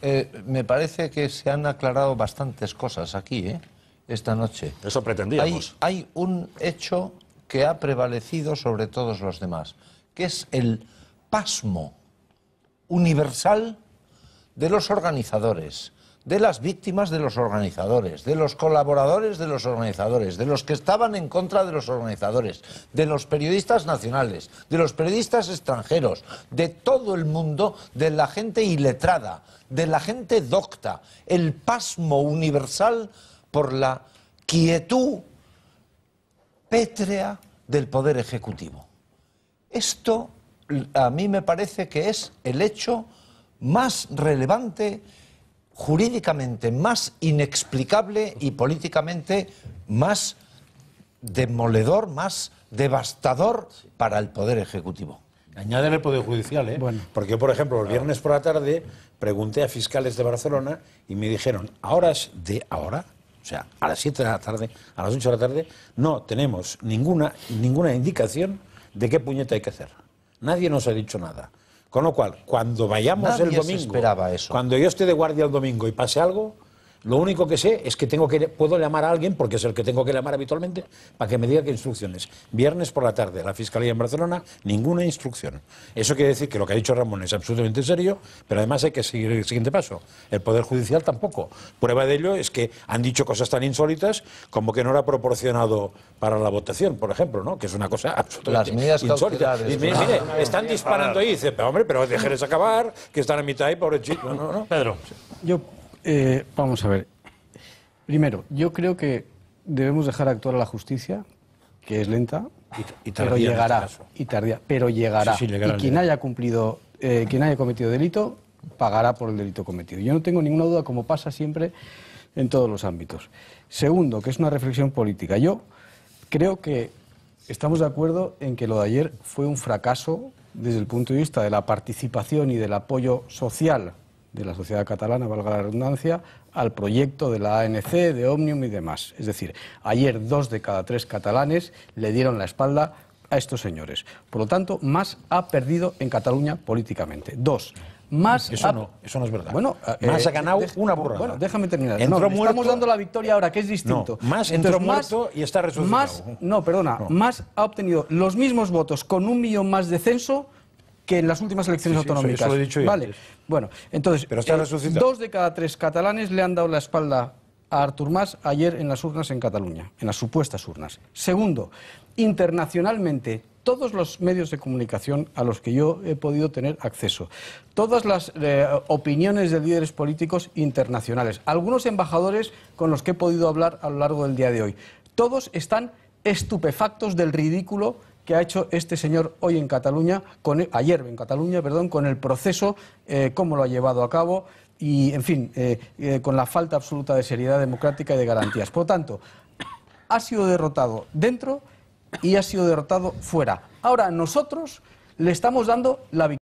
Eh, me parece que se han aclarado bastantes cosas aquí, ¿eh? Esta noche. Eso pretendíamos. Hay, hay un hecho que ha prevalecido sobre todos los demás, que es el pasmo universal de los organizadores, de las víctimas de los organizadores, de los colaboradores de los organizadores, de los que estaban en contra de los organizadores, de los periodistas nacionales, de los periodistas extranjeros, de todo el mundo, de la gente iletrada, de la gente docta, el pasmo universal por la quietud pétrea del poder ejecutivo. Esto a mí me parece que es el hecho más relevante jurídicamente más inexplicable y políticamente más demoledor, más devastador para el Poder Ejecutivo. Añaden el Poder Judicial, ¿eh? Porque yo, por ejemplo, el viernes por la tarde pregunté a fiscales de Barcelona y me dijeron, a horas de ahora, o sea, a las 7 de la tarde, a las 8 de la tarde, no tenemos ninguna, ninguna indicación de qué puñeta hay que hacer. Nadie nos ha dicho nada. Con lo cual, cuando vayamos el domingo, esperaba eso. cuando yo esté de guardia el domingo y pase algo, lo único que sé es que tengo que puedo llamar a alguien, porque es el que tengo que llamar habitualmente, para que me diga qué instrucciones. Viernes por la tarde, la Fiscalía en Barcelona, ninguna instrucción. Eso quiere decir que lo que ha dicho Ramón es absolutamente serio, pero además hay que seguir el siguiente paso. El Poder Judicial tampoco. Prueba de ello es que han dicho cosas tan insólitas como que no era proporcionado para la votación, por ejemplo, ¿no? que es una cosa absolutamente Las medidas insólita. Y mire, están disparando ahí, dice, pero hombre, pero acabar, que están en mitad ahí, pobre chico. No, no, no. Pedro. Yo eh, vamos a ver. Primero, yo creo que debemos dejar actuar a la justicia, que es lenta, y, pero llegará. Este y tardía, pero llegará. y quien haya cumplido, eh, quien haya cometido delito, pagará por el delito cometido. Yo no tengo ninguna duda, como pasa siempre en todos los ámbitos. Segundo, que es una reflexión política. Yo creo que estamos de acuerdo en que lo de ayer fue un fracaso desde el punto de vista de la participación y del apoyo social de la sociedad catalana, valga la redundancia, al proyecto de la ANC, de Omnium y demás. Es decir, ayer dos de cada tres catalanes le dieron la espalda a estos señores. Por lo tanto, más ha perdido en Cataluña políticamente. Dos, más eso, no, eso no es verdad. Bueno, eh, más ha ganado eh, una burrada. Bueno, déjame terminar. estamos dando la victoria ahora, que es distinto. más entró y está resucitado. Más, no, perdona, más ha obtenido los mismos votos con un millón más de censo que en las últimas elecciones autonómicas. vale. Bueno, entonces, eh, dos de cada tres catalanes le han dado la espalda a Artur Mas ayer en las urnas en Cataluña, en las supuestas urnas. Segundo, internacionalmente, todos los medios de comunicación a los que yo he podido tener acceso, todas las eh, opiniones de líderes políticos internacionales, algunos embajadores con los que he podido hablar a lo largo del día de hoy, todos están estupefactos del ridículo que ha hecho este señor hoy en Cataluña, con, e, ayer en Cataluña, perdón, con el proceso, eh, cómo lo ha llevado a cabo y, en fin, eh, eh, con la falta absoluta de seriedad democrática y de garantías. Por tanto, ha sido derrotado dentro y ha sido derrotado fuera. Ahora nosotros le estamos dando la victoria.